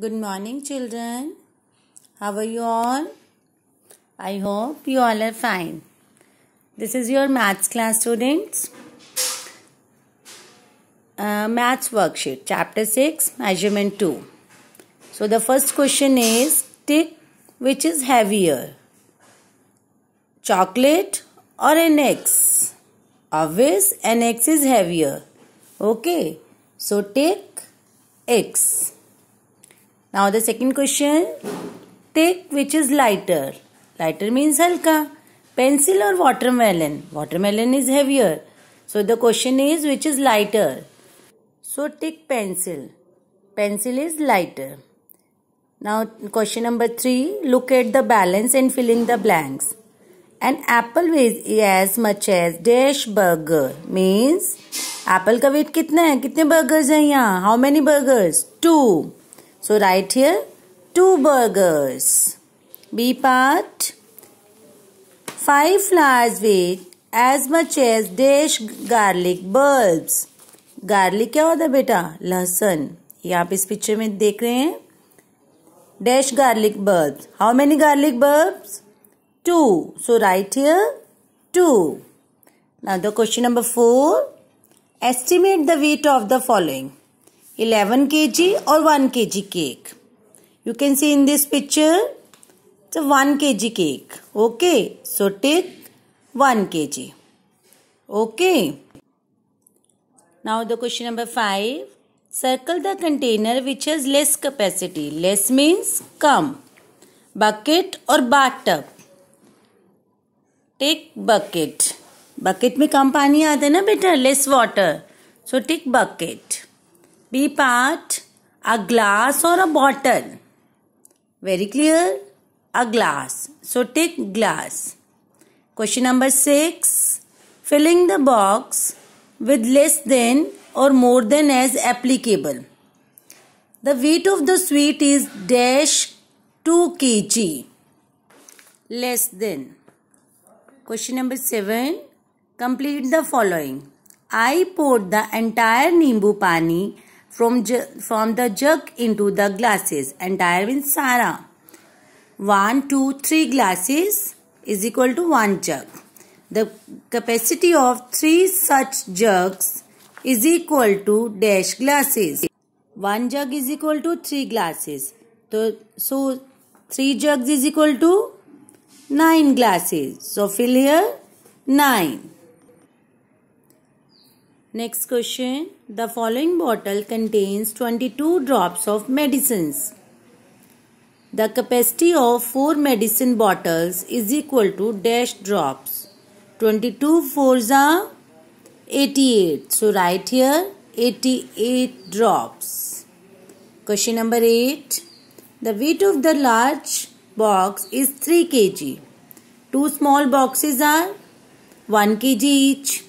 Good morning, children. How are you all? I hope you all are fine. This is your maths class, students. Uh, maths worksheet, chapter 6, measurement 2. So, the first question is tick which is heavier, chocolate or an X? Obvious, an X is heavier. Okay, so take X. Now the second question. Take which is lighter. Lighter means halka. Pencil or watermelon? Watermelon is heavier. So the question is which is lighter? So take pencil. Pencil is lighter. Now question number 3. Look at the balance and fill in the blanks. An apple weighs as much as dash burger means apple का weight burgers How many burgers? Two. So write here two burgers. B part. Five flowers weigh as much as dash garlic bulbs. Garlic क्या होता है बेटा लहसन ये आप इस picture में देख रहे हैं dash garlic bulbs how many garlic bulbs two so write here two now the question number four estimate the weight of the following 11 kg or 1 kg cake. You can see in this picture, it's a 1 kg cake. Okay, so take 1 kg. Okay. Now the question number 5. Circle the container which has less capacity. Less means come. Bucket or bathtub. Take bucket bucket में कम पानी आता है ना बेटा less water so take bucket be part a glass or a bottle. Very clear? A glass. So take glass. Question number 6. Filling the box with less than or more than as applicable. The weight of the sweet is dash 2 kg. Less than. Question number 7. Complete the following. I poured the entire Nimbu Pani from, from the jug into the glasses. Entire in Sara. One, two, three glasses is equal to 1 jug. The capacity of 3 such jugs is equal to dash glasses. 1 jug is equal to 3 glasses. So, so 3 jugs is equal to 9 glasses. So fill here 9. Next question. The following bottle contains 22 drops of medicines. The capacity of 4 medicine bottles is equal to dash drops. 22 fours are 88. So write here 88 drops. Question number 8. The weight of the large box is 3 kg. Two small boxes are 1 kg each.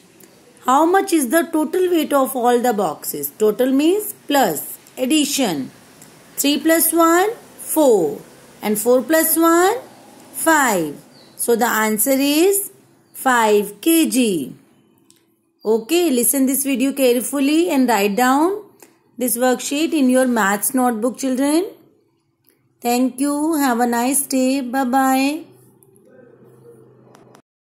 How much is the total weight of all the boxes? Total means plus addition. 3 plus 1, 4. And 4 plus 1, 5. So the answer is 5 kg. Okay, listen this video carefully and write down this worksheet in your maths notebook children. Thank you. Have a nice day. Bye-bye.